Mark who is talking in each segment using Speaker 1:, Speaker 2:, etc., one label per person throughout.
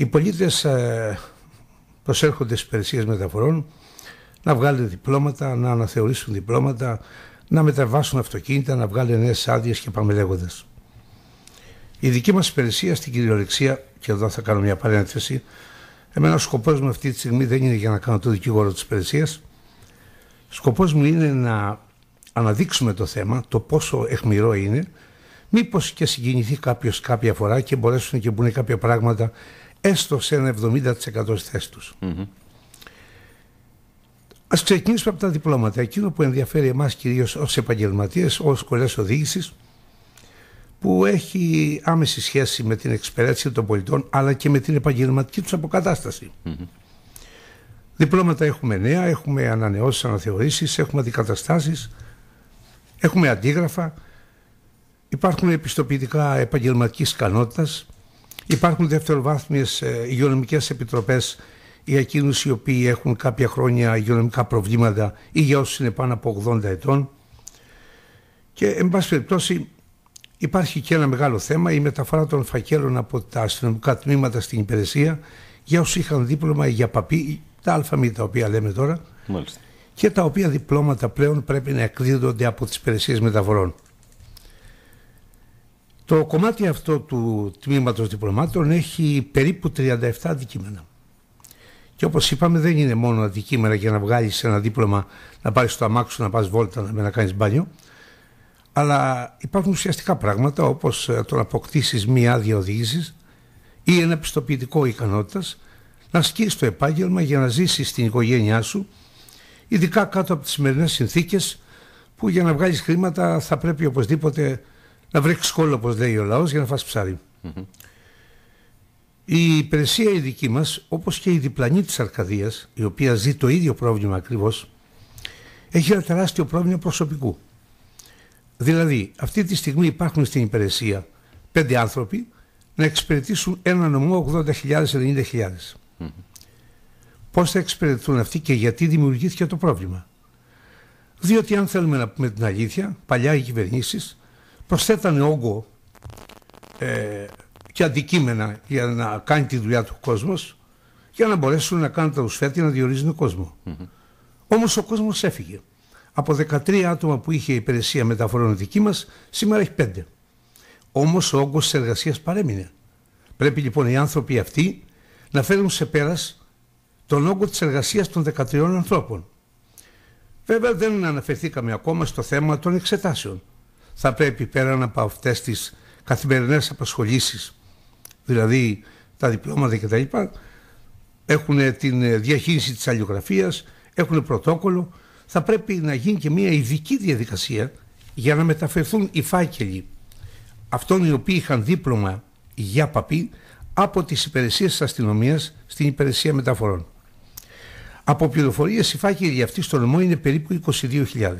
Speaker 1: Οι πολίτες ε, προσέρχονται στις υπηρεσίες μεταφορών να βγάλουν διπλώματα, να αναθεωρήσουν διπλώματα, να μεταβάσουν αυτοκίνητα, να βγάλουν νέες άδειες και πάμε λέγοντας. Η δική μας υπηρεσία στην κυριολεξία, και εδώ θα κάνω μια παρένθεση, εμένα ο σκοπός μου αυτή τη στιγμή δεν είναι για να κάνω το δικηγόρο της υπηρεσίας. Σκοπός μου είναι να αναδείξουμε το θέμα, το πόσο εχμηρό είναι, μήπως και συγκινηθεί κάποιος κάποια φορά και μπορέσουν και μπουν κάποια πράγματα έστω σε ένα 70% τη θέση του. Mm-hmm. Ας ξεκινήσουμε από τα διπλώματα. Εκείνο που ενδιαφέρει εμάς κυρίως ως επαγγελματίες, ως σχολές οδήγησης, που έχει άμεση σχέση με την εξυπηρέτηση των πολιτών, αλλά και με την επαγγελματική τους αποκατάσταση. Διπλώματα έχουμε νέα, έχουμε ανανεώσεις, αναθεωρήσεις, έχουμε αντικαταστασει έχουμε αντίγραφα, υπάρχουν επιστοποιητικά επαγγελματικής ικανότητας, Υπάρχουν δευτεροβάθμιες ε, υγειονομικές επιτροπές για εκείνους οι οποίοι έχουν κάποια χρόνια υγειονομικά προβλήματα ή για όσους είναι πάνω από 80 ετών. Και, εν πάση περιπτώσει, υπάρχει και ένα μεγάλο θέμα, η μεταφορά των φακέλων από τα αστυνομικά τμήματα στην υπηρεσία για όσους είχαν δίπλωμα για παπί, τα αλφαμή τα οποία λέμε τώρα, Μάλιστα. και τα οποία διπλώματα πλέον πρέπει να εκδίδονται από τις υπηρεσίες μεταφορών. Το κομμάτι αυτό του τμήματος διπλωμάτων έχει περίπου 37 αντικείμενα. Και όπως είπαμε δεν είναι μόνο αντικείμενα για να βγάλεις ένα δίπλωμα, να πάρεις το αμάξο, να πας βόλτα, να, να κάνεις μπάνιο. Αλλά υπάρχουν ουσιαστικά πράγματα όπως ε, το να αποκτήσεις μία άδεια οδήγησης ή ένα πιστοποιητικό ικανότητας, να ασκείς το επάγγελμα για να ζήσεις στην οικογένειά σου, ειδικά κάτω από τις σημερινές συνθήκες που για να βγάλεις χρήματα θα πρέπει οπωσδήποτε να βρέξει κόλλο όπως λέει ο λαός για να φας ψάρι. Mm-hmm. Η υπηρεσία η δική μας, όπως και η διπλανή της Αρκαδίας, η οποία ζει το ίδιο πρόβλημα ακριβώς, έχει ένα τεράστιο πρόβλημα προσωπικού. Δηλαδή, αυτή τη στιγμή υπάρχουν στην υπηρεσία πέντε άνθρωποι να εξυπηρετήσουν ένα νομό 80.000-90.000. Mm-hmm. Πώς θα εξυπηρετούν αυτοί και γιατί δημιουργήθηκε το πρόβλημα. Διότι αν θέλουμε να πούμε την αλήθεια, παλιά οι κυβερνήσεις προσθέτανε όγκο ε, και αντικείμενα για να κάνει τη δουλειά του κόσμος για να μπορέσουν να κάνουν τα ουσφέτη να διορίζουν κόσμο. Mm Όμως ο κόσμος έφυγε. Από 13 άτομα που είχε υπηρεσία μεταφορών δική μας, σήμερα έχει 5. Όμως ο όγκος της εργασίας παρέμεινε. Πρέπει λοιπόν οι άνθρωποι αυτοί να φέρουν σε πέρας τον όγκο της εργασίας των 13 ανθρώπων. Βέβαια δεν αναφερθήκαμε ακόμα στο θέμα των εξετάσεων θα πρέπει πέραν από αυτές τις καθημερινές απασχολήσεις, δηλαδή τα διπλώματα κτλ. Έχουν την διαχείριση της αλληλογραφίας, έχουν πρωτόκολλο. Θα πρέπει να γίνει και μια ειδική διαδικασία για να μεταφερθούν οι φάκελοι αυτών οι οποίοι είχαν δίπλωμα για παπί από τις υπηρεσίες της αστυνομίας στην υπηρεσία μεταφορών. Από πληροφορίες οι φάκελοι αυτοί στο νομό είναι περίπου 22.000.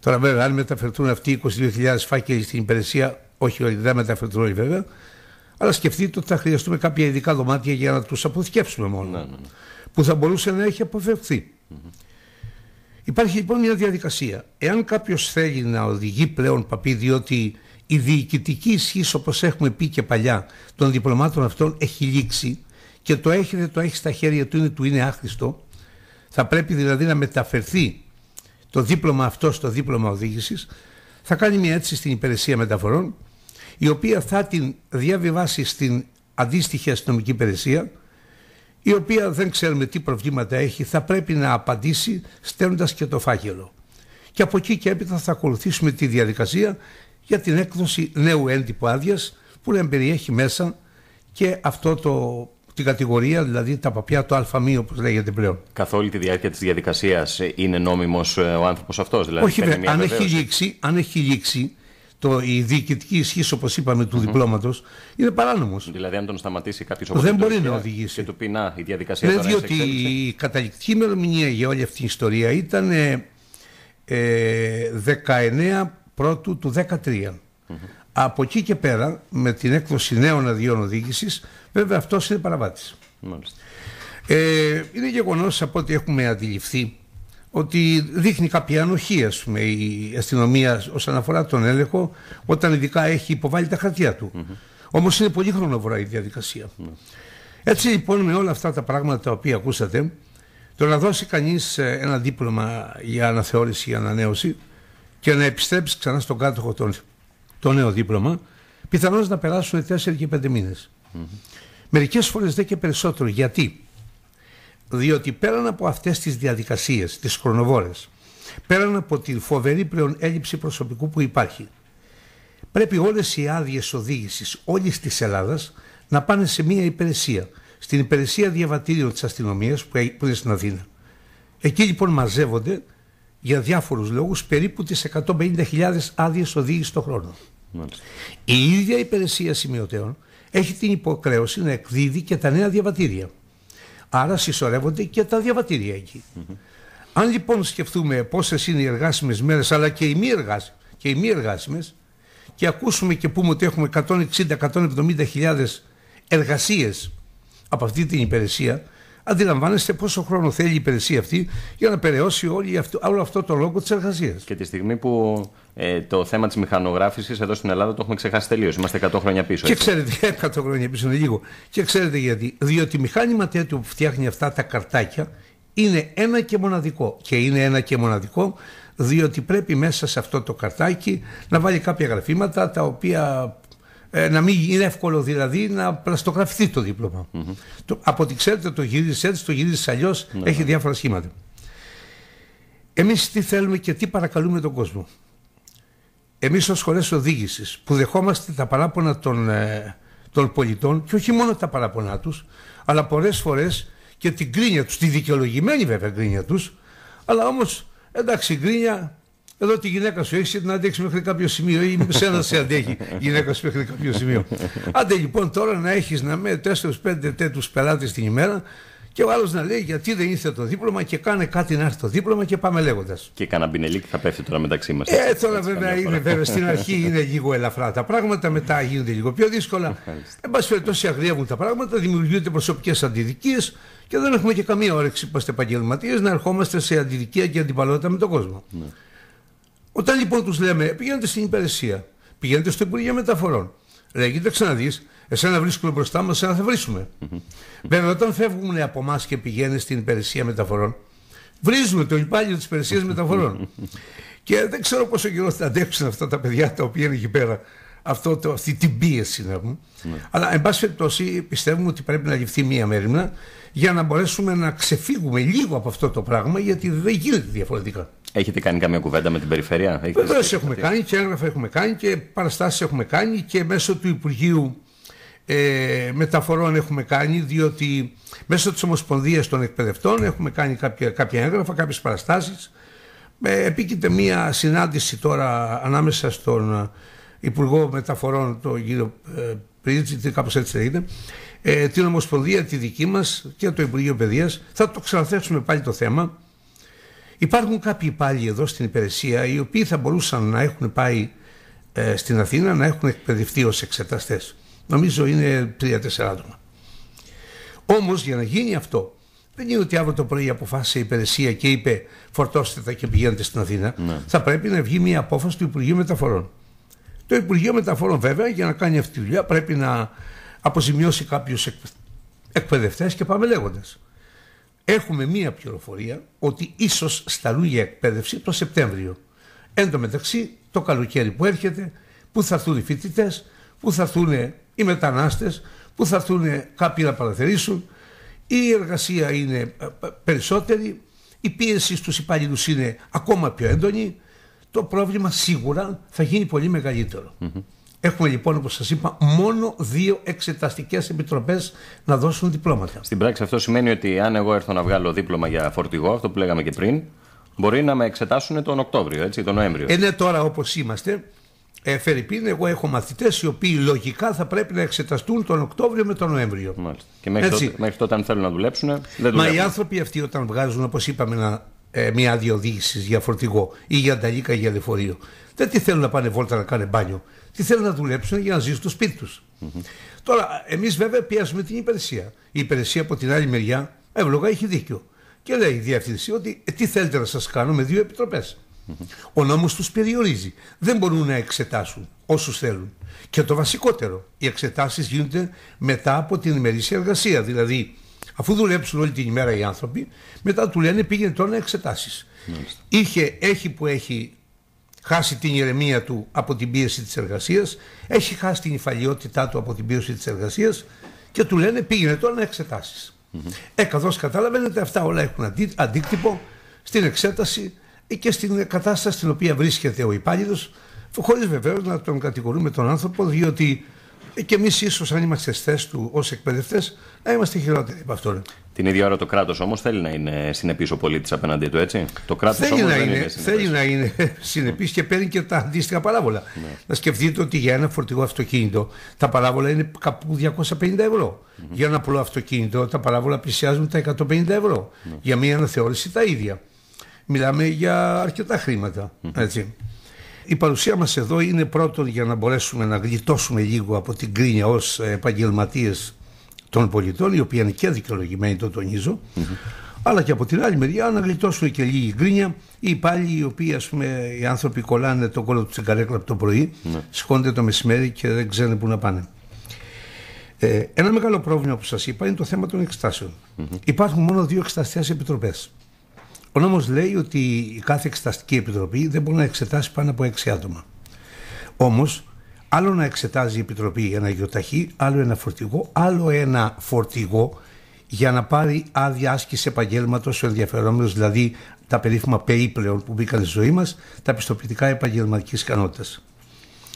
Speaker 1: Τώρα βέβαια αν μεταφερθούν αυτοί οι 22.000 φάκελοι στην υπηρεσία, όχι όλοι δεν μεταφερθούν όλοι βέβαια, αλλά σκεφτείτε ότι θα χρειαστούμε κάποια ειδικά δωμάτια για να τους αποθηκεύσουμε μόνο. Ναι, ναι, ναι. Που θα μπορούσε να έχει αποφευθεί. Mm -hmm. Υπάρχει λοιπόν μια διαδικασία. Εάν κάποιος θέλει να οδηγεί πλέον παπί, διότι η διοικητική ισχύς, όπως έχουμε πει και παλιά, των διπλωμάτων αυτών έχει λήξει και το έχει δεν το έχει στα χέρια του, είναι, του είναι άχρηστο. Θα πρέπει δηλαδή να μεταφερθεί το δίπλωμα αυτό το δίπλωμα οδήγησης, θα κάνει μια έτσι στην υπηρεσία μεταφορών, η οποία θα την διαβιβάσει στην αντίστοιχη αστυνομική υπηρεσία, η οποία δεν ξέρουμε τι προβλήματα έχει, θα πρέπει να απαντήσει στέλνοντας και το φάκελο. Και από εκεί και έπειτα θα ακολουθήσουμε τη διαδικασία για την έκδοση νέου έντυπου άδειας που να περιέχει μέσα και αυτό το την κατηγορία, δηλαδή τα παπιά του α όπως λέγεται πλέον.
Speaker 2: Καθ' όλη τη διάρκεια της διαδικασίας είναι νόμιμος ε, ο άνθρωπος αυτός, δηλαδή. Όχι, βέβαια. Αν έχει,
Speaker 1: λήξει, αν έχει λήξει, το, η διοικητική ισχύς, όπως είπαμε, του mm -hmm. διπλώματος, είναι παράνομος. Δηλαδή, αν τον σταματήσει κάποιος από Δεν μπορεί να
Speaker 2: οδηγήσει. Και του πει να, η διαδικασία Δεν διότι
Speaker 1: η καταληκτική ημερομηνία για όλη αυτή την ιστορία ήταν ε, 19 ε, πρώτου του 2013. Mm -hmm. Από εκεί και πέρα, με την έκδοση νέων αδειών οδήγησης, βέβαια αυτός είναι παραβάτης. Ε, είναι γεγονός από ό,τι έχουμε αντιληφθεί ότι δείχνει κάποια ανοχή ας πούμε, η αστυνομία όσον αφορά τον έλεγχο όταν ειδικά έχει υποβάλει τα χαρτιά του. mm Όμως είναι πολύ χρονοβορά η διαδικασια ναι. Έτσι λοιπόν με όλα αυτά τα πράγματα τα οποία ακούσατε το να δώσει κανείς ε, ένα δίπλωμα για αναθεώρηση ή ανανέωση και να επιστρέψει ξανά στον κάτοχο των το νέο δίπλωμα, πιθανώς να περάσουν 4 και 5 μήνε. Μερικές φορές δεν και περισσότερο. Γιατί? Διότι πέραν από αυτές τις διαδικασίες, τις χρονοβόρες, πέραν από τη φοβερή πλέον έλλειψη προσωπικού που υπάρχει, πρέπει όλες οι άδειες οδήγησης όλης της Ελλάδας να πάνε σε μία υπηρεσία. Στην υπηρεσία διαβατήριων της αστυνομίας που είναι στην Αθήνα. Εκεί λοιπόν μαζεύονται για διάφορους λόγους περίπου τις 150.000 άδειες οδήγησης το χρόνο. Η ίδια υπηρεσία σημειωτέων έχει την υποκρέωση να εκδίδει και τα νέα διαβατήρια. Άρα συσσωρεύονται και τα διαβατήρια Αν λοιπόν σκεφτούμε πόσες είναι οι εργάσιμες μέρες, αλλά και οι μη, και και ακούσουμε και πούμε ότι έχουμε 160-170.000 εργασίες από αυτή την υπηρεσία, αντιλαμβάνεστε πόσο χρόνο θέλει η υπηρεσία αυτή για να περαιώσει όλη αυτό, όλο αυτό το λόγο της εργασίας. Και τη στιγμή που ε, το θέμα της
Speaker 2: μηχανογράφησης εδώ στην Ελλάδα το έχουμε ξεχάσει τελείως. Είμαστε 100 χρόνια πίσω. Και ξέρετε,
Speaker 1: 100 χρόνια πίσω είναι λίγο. Και ξέρετε γιατί. Διότι μηχάνημα τέτοιο που φτιάχνει αυτά τα καρτάκια είναι ένα και μοναδικό. Και είναι ένα και μοναδικό διότι πρέπει μέσα σε αυτό το καρτάκι να βάλει κάποια γραφήματα τα οποία ε, να μην είναι εύκολο δηλαδή να πλαστογραφηθεί το διπλωμα Το, από ό,τι ξέρετε το γυρίζει έτσι, το γυριζει αλλιώς ναι, έχει ναι. διάφορα σχήματα. Εμείς τι θέλουμε και τι παρακαλούμε τον κόσμο. Εμείς ως σχολές οδήγησης που δεχόμαστε τα παράπονα ε, των, πολιτών και όχι μόνο τα παράπονά τους, αλλά πολλές φορές και την κρίνια τους, τη δικαιολογημένη βέβαια κρίνια τους, αλλά όμως εντάξει η κρίνια εδώ τη γυναίκα σου έχεις την αντέξεις μέχρι κάποιο σημείο ή σένα σε αντέχει η γυναίκα σου μέχρι κάποιο σημείο. Άντε λοιπόν τώρα να έχεις να με 4-5 τέτοιους πελάτες την ημέρα και ο άλλος να λέει γιατί δεν ήρθε το δίπλωμα και κάνε κάτι να έρθει το δίπλωμα και πάμε λέγοντας.
Speaker 2: Και κανένα μπινελίκ θα πέφτει τώρα μεταξύ μας. Ε, τώρα βέβαια είναι βέβαια στην αρχή
Speaker 1: είναι λίγο ελαφρά τα πράγματα, μετά γίνονται λίγο πιο δύσκολα. Εν πάση περιπτώσει αγριεύουν τα πράγματα, δημιουργούνται προσωπικές αντιδικίες και δεν έχουμε και καμία όρεξη που είμαστε επαγγελματίες να ερχόμαστε σε αντιδικία και αντιπαλότητα με τον κόσμο. Ναι. Όταν λοιπόν τους λέμε πηγαίνετε στην υπηρεσία, πηγαίνετε στο Υπουργείο Μεταφορών, Λέει, κοίταξε να εσένα βρίσκουμε μπροστά μας, εσένα θα βρίσκουμε. Βέβαια, όταν φεύγουν από εμάς και πηγαίνουν στην υπηρεσία μεταφορών, βρίζουμε το υπάλληλο της υπηρεσίας μεταφορών. και δεν ξέρω πόσο καιρό θα αντέξουν αυτά τα παιδιά τα οποία είναι εκεί πέρα, αυτό, το, αυτή την πίεση να πούμε. Ναι. Αλλά, εν πάση περιπτώσει, πιστεύουμε ότι πρέπει να ληφθεί μία μέρημνα για να μπορέσουμε να ξεφύγουμε λίγο από αυτό το πράγμα, γιατί δεν γίνεται
Speaker 2: διαφορετικά. Έχετε κάνει καμία κουβέντα με την περιφέρεια. Βεβαίω
Speaker 1: έχουμε κάνει και έγγραφα έχουμε κάνει και παραστάσεις έχουμε κάνει και μέσω του Υπουργείου ε, μεταφορών έχουμε κάνει, διότι μέσω της Ομοσπονδίας των Εκπαιδευτών έχουμε κάνει κάποια, κάποια έγγραφα, κάποιες παραστάσεις. Ε, επίκειται μία συνάντηση τώρα ανάμεσα στον Υπουργό Μεταφορών, τον κύριο ε, Πρίτζη, κάπως έτσι λέγεται, ε, την Ομοσπονδία τη δική μας και το Υπουργείο Παιδείας. Θα το ξαναθέσουμε πάλι το θέμα. Υπάρχουν κάποιοι πάλι εδώ στην υπηρεσία οι οποίοι θα μπορούσαν να έχουν πάει ε, στην Αθήνα να έχουν εκπαιδευτεί ως εξεταστές. Νομίζω είναι τρία-τεσσερά άτομα. Όμως για να γίνει αυτό δεν είναι ότι αύριο το πρωί αποφάσισε η υπηρεσία και είπε φορτώστε τα και πηγαίνετε στην Αθήνα. Ναι. Θα πρέπει να βγει μια απόφαση του Υπουργείου Μεταφορών. Το Υπουργείο Μεταφορών βέβαια για να κάνει αυτή τη δουλειά πρέπει να αποζημιώσει κάποιους εκπαιδευτές και πάμε λέγοντας. Έχουμε μία πληροφορία ότι ίσως σταλούν για εκπαίδευση το Σεπτέμβριο. Εν τω μεταξύ, το καλοκαίρι που έρχεται, που θα έρθουν οι φοιτητές, που θα έρθουν οι μετανάστες, που θα έρθουν κάποιοι να παραθερήσουν, η εργασία είναι ε, περισσότερη, η πίεση στους υπάλληλους είναι ακόμα πιο έντονη, το πρόβλημα σίγουρα θα γίνει πολύ μεγαλύτερο. Έχουμε λοιπόν, όπως σας είπα, μόνο δύο εξεταστικές επιτροπές να δώσουν διπλώματα.
Speaker 2: Στην πράξη, αυτό σημαίνει ότι αν εγώ έρθω να βγάλω δίπλωμα για φορτηγό, αυτό που λέγαμε και πριν, μπορεί να με εξετάσουν τον Οκτώβριο, έτσι, τον Νοέμβριο. Ε, ναι,
Speaker 1: τώρα όπως είμαστε, ε, Φερρυπίν, εγώ έχω μαθητές οι οποίοι λογικά θα πρέπει να εξεταστούν τον Οκτώβριο με τον Νοέμβριο. Μάλιστα. Και μέχρι, έτσι.
Speaker 2: Τότε, αν θέλουν να δουλέψουν, δεν Μα οι
Speaker 1: άνθρωποι αυτοί, όταν βγάζουν, όπως είπαμε, ε, μια άδεια οδήγησης για φορτηγό ή για ανταλίκα ή για λεωφορείο, δεν τι θέλουν να πάνε βόλτα να κάνουν μπάνιο και θέλουν να δουλέψουν για να ζήσουν στο σπίτι τους. Τώρα, εμείς βέβαια πιάσουμε την υπηρεσία. Η υπηρεσία από την άλλη μεριά, εύλογα, έχει δίκιο. Και λέει η διεύθυνση ότι «Ε, τι θέλετε να σας κάνω με δύο Ο νόμος τους περιορίζει. Δεν μπορούν να εξετάσουν όσους θέλουν. Και το βασικότερο, οι εξετάσεις γίνονται μετά από την ημερήσια εργασία. Δηλαδή, αφού δουλέψουν όλη την ημέρα οι άνθρωποι, μετά του λένε πήγαινε τώρα να εξετασει Είχε, έχει που έχει χάσει την ηρεμία του από την πίεση της εργασίας, έχει χάσει την υφαλιότητά του από την πίεση της εργασίας και του λένε πήγαινε τώρα να εξετάσεις. Mm-hmm. Ε, καταλαβαίνετε αυτά όλα έχουν αντί, αντίκτυπο στην εξέταση και στην κατάσταση στην οποία βρίσκεται ο υπάλληλος, χωρίς βεβαίως να τον κατηγορούμε τον άνθρωπο, διότι και εμείς ίσως αν είμαστε του ως εκπαιδευτές, να είμαστε χειρότεροι από αυτόν.
Speaker 2: Την ίδια ώρα το κράτος όμως θέλει να είναι συνεπής ο πολίτης απέναντί του, έτσι. Το κράτος θέλει, να είναι, είναι θέλει
Speaker 1: να είναι συνεπής και παίρνει και τα αντίστοιχα παράβολα. Ναι. Να σκεφτείτε ότι για ένα φορτηγό αυτοκίνητο τα παράβολα είναι κάπου 250 ευρώ. Mm-hmm. Για ένα απλό αυτοκίνητο τα παράβολα πλησιάζουν τα 150 ευρώ. Ναι. Για μία αναθεώρηση τα ίδια. Μιλάμε για αρκετά χρήματα. Mm-hmm. Έτσι. Η παρουσία μας εδώ είναι πρώτον για να μπορέσουμε να γλιτώσουμε λίγο από την κρίνια ως ε, επαγγελματίες των πολιτών, η οποία είναι και δικαιολογημένη, το τονίζω, αλλά και από την άλλη μεριά να γλιτώσουν και λίγη γκρίνια ή πάλι οι οποίοι, ας πούμε, οι άνθρωποι κολλάνε τον κόλλο του τσιγκαρέκλα από το πρωί, mm το μεσημέρι και δεν ξέρουν πού να πάνε. Ε, ένα μεγάλο πρόβλημα που σας είπα είναι το θέμα των εξετάσεων. Υπάρχουν μόνο δύο εξεταστικές επιτροπές. Ο νόμος λέει ότι η κάθε εξεταστική επιτροπή δεν μπορεί να εξετάσει πάνω από έξι άτομα. Όμως, Άλλο να εξετάζει η Επιτροπή για ένα γεωταχή, άλλο ένα φορτηγό, άλλο ένα φορτηγό για να πάρει άδεια άσκηση επαγγέλματος ο ενδιαφερόμενο, δηλαδή τα περίφημα περίπλεον που μπήκαν στη ζωή μας, τα πιστοποιητικά επαγγελματικής ικανότητας.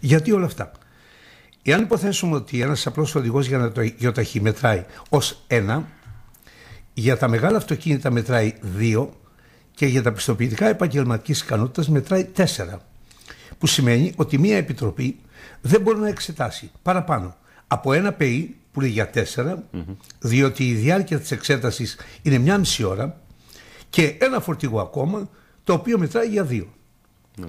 Speaker 1: Γιατί όλα αυτά. Εάν υποθέσουμε ότι ένας απλός οδηγός για να το γεωταχή μετράει ως ένα, για τα μεγάλα αυτοκίνητα μετράει δύο και για τα πιστοποιητικά επαγγελματικής ικανότητας μετράει τέσσερα. Που σημαίνει ότι μία επιτροπή δεν μπορεί να εξετάσει παραπάνω από ένα ΠΕΙ που είναι για τέσσερα διότι η διάρκεια της εξέτασης είναι μια μισή ώρα και ένα φορτηγό ακόμα το οποίο μετράει για δύο. mm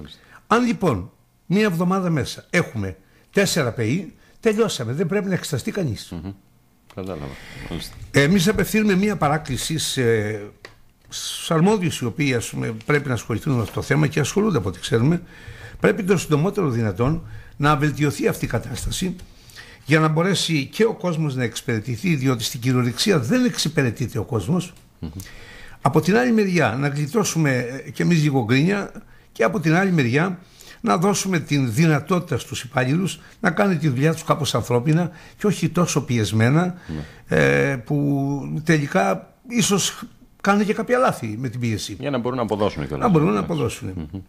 Speaker 1: Αν λοιπόν μία εβδομάδα μέσα έχουμε τέσσερα ΠΕΙ τελειώσαμε, δεν πρέπει να εξεταστεί κανείς. Mm-hmm. Κατάλαβα. Εμείς απευθύνουμε μία παράκληση σε στους οι οποίοι πούμε, πρέπει να ασχοληθούν με αυτό το θέμα και ασχολούνται από ό,τι ξέρουμε, πρέπει το συντομότερο δυνατόν να βελτιωθεί αυτή η κατάσταση για να μπορέσει και ο κόσμος να εξυπηρετηθεί διότι στην κυριολεξία δεν εξυπηρετείται ο κόσμος από την άλλη μεριά να γλιτώσουμε ε, και εμείς λίγο γκρίνια και από την άλλη μεριά να δώσουμε την δυνατότητα στους υπαλλήλους να κάνουν τη δουλειά τους κάπως ανθρώπινα και όχι τόσο πιεσμένα ναι. ε, που τελικά ίσως κάνουν και κάποια λάθη με την πίεση. Για να μπορούν
Speaker 2: να αποδώσουν. και Να μπορούν να αποδώσουν. Ναι.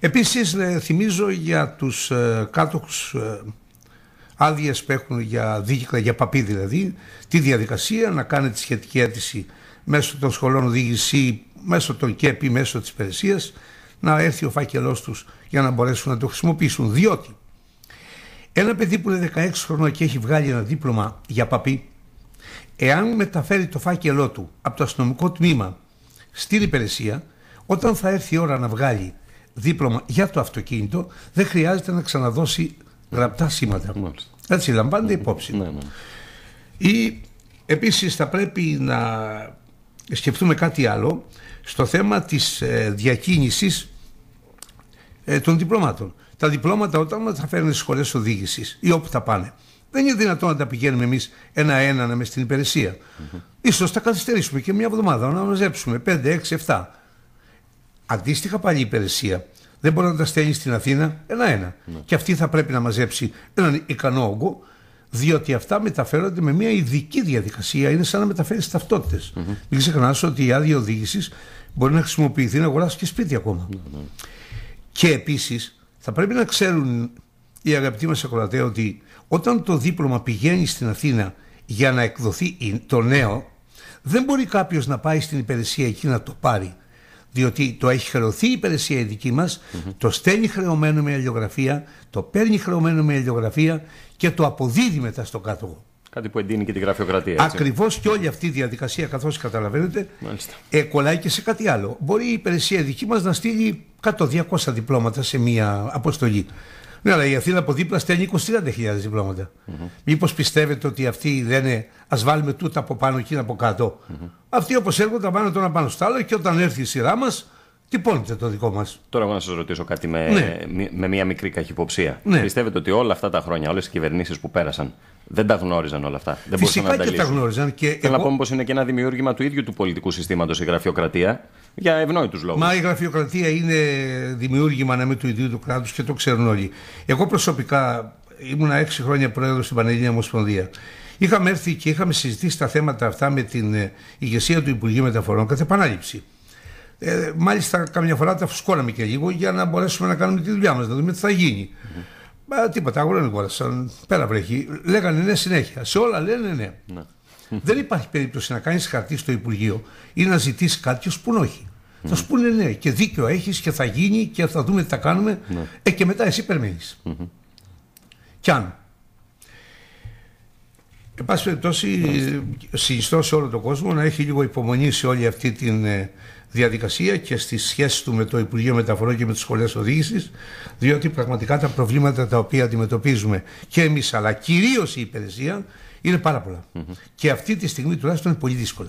Speaker 1: Επίσης ε, θυμίζω για τους ε, κάτοχους ε, άδειες που έχουν για δίκυκλα, για παπί δηλαδή, τη διαδικασία να κάνει τη σχετική αίτηση μέσω των σχολών οδήγηση, μέσω των ή μέσω της υπηρεσίας, να έρθει ο φάκελός τους για να μπορέσουν να το χρησιμοποιήσουν. Διότι ένα παιδί που είναι 16 χρονών και έχει βγάλει ένα δίπλωμα για παπί, εάν μεταφέρει το φάκελό του από το αστυνομικό τμήμα στην υπηρεσία, όταν θα έρθει η ώρα να βγάλει δίπλωμα για το αυτοκίνητο, δεν χρειάζεται να ξαναδώσει γραπτά σήματα. Μάλιστα. Έτσι λαμβάνεται ναι, υπόψη. Ναι, ναι. Ή επίσης θα πρέπει να σκεφτούμε κάτι άλλο στο θέμα της ε, διακίνησης ε, των διπλώματων. Τα διπλώματα όταν θα φέρνουν στις σχολές οδήγησης ή όπου θα πάνε. Δεν είναι δυνατόν να τα πηγαινουμε εμεις εμεί ένα-ένα μες στην υπηρεσία. Mm-hmm. Ίσως θα καθυστερήσουμε και μια εβδομάδα να μαζέψουμε 5, 6, 7. Αντίστοιχα πάλι η υπηρεσία δεν μπορεί να τα στέλνει στην Αθήνα ένα-ένα. Ναι. Και αυτή θα πρέπει να μαζέψει έναν ικανό όγκο, διότι αυτά μεταφέρονται με μια ειδική διαδικασία. Είναι σαν να μεταφέρεις ταυτότητες. Mm -hmm. Μην ξεχνάς ότι η άδεια οδήγησης μπορεί να χρησιμοποιηθεί να αγοράσει και σπίτι ακόμα. Ναι, ναι. Και επίσης θα πρέπει να ξέρουν οι αγαπητοί μας ακροατές ότι όταν το δίπλωμα πηγαίνει στην Αθήνα για να εκδοθεί το νέο, δεν μπορεί κάποιος να πάει στην υπηρεσία εκεί να το πάρει διότι το έχει χρεωθεί η υπηρεσία η δική μας, το στέλνει χρεωμένο με αλληλογραφία, το παίρνει χρεωμένο με αλληλογραφία και το αποδίδει μετά στον κάτοχο. Κάτι που εντείνει και τη
Speaker 2: γραφειοκρατία. Ακριβώς
Speaker 1: και όλη αυτή η διαδικασία, καθώς καταλαβαίνετε, ε, κολλάει και σε κάτι άλλο. Μπορεί η υπηρεσία δική μας να στείλει κάτω 200 διπλώματα σε μία αποστολή. Ναι, αλλά η Αθήνα από δίπλα στέλνει διπλώματα. Mm Μήπως πιστεύετε ότι αυτοί λένε Ας βάλουμε τούτα από πάνω και από κάτω. Mm -hmm. Αυτοί όπως έρχονται πάνε το ένα πάνω στο άλλο και όταν έρθει η σειρά μας, τυπώνεται το δικό μας.
Speaker 2: Τώρα, εγώ να σας ρωτήσω κάτι με, ναι. με, μια μικρή καχυποψία. Ναι. Πιστεύετε ότι όλα αυτά τα χρόνια, όλες οι κυβερνήσεις που πέρασαν, δεν τα γνώριζαν όλα αυτά. Δεν Φυσικά να και τα γνώριζαν. Και Θέλω εγώ... να πω πως είναι και ένα δημιούργημα του ίδιου του πολιτικού συστήματος η γραφειοκρατία για ευνόητους λόγους. Μα
Speaker 1: η γραφειοκρατία είναι δημιούργημα να του ιδίου του κράτους και το ξέρουν όλοι. Εγώ προσωπικά ήμουνα έξι χρόνια πρόεδρος στην Πανελληνία Ομοσπονδία. Είχαμε έρθει και είχαμε συζητήσει τα θέματα αυτά με την ε, ηγεσία του Υπουργείου Μεταφορών καθ' επανάληψη. Ε, μάλιστα, καμιά φορά τα φουσκώναμε και λίγο για να μπορέσουμε να κάνουμε τη δουλειά μας, να δούμε τι θα γίνει. Μα τίποτα, αγορά μπόρεσαν. Πέρα βρέχει. Λέγανε ναι συνέχεια. Σε όλα λένε ναι. ναι. Δεν υπάρχει περίπτωση να κάνεις χαρτί στο Υπουργείο ή να ζητήσει κάτι που όχι. Θα σου πούνε ναι, και δίκιο έχεις και θα γίνει και θα δούμε τι θα κάνουμε. Ναι. Ε, και μετά εσύ περιμένεις. Mm Κι αν Εν πάση περιπτώσει, συνιστώ σε όλο τον κόσμο να έχει λίγο υπομονή σε όλη αυτή τη ε, διαδικασία και στη σχέση του με το Υπουργείο Μεταφορών και με τις σχολές οδήγησης, διότι πραγματικά τα προβλήματα τα οποία αντιμετωπίζουμε και εμείς, αλλά κυρίως η υπηρεσία, είναι πάρα Και αυτή τη στιγμή τουλάχιστον είναι πολύ δύσκολο.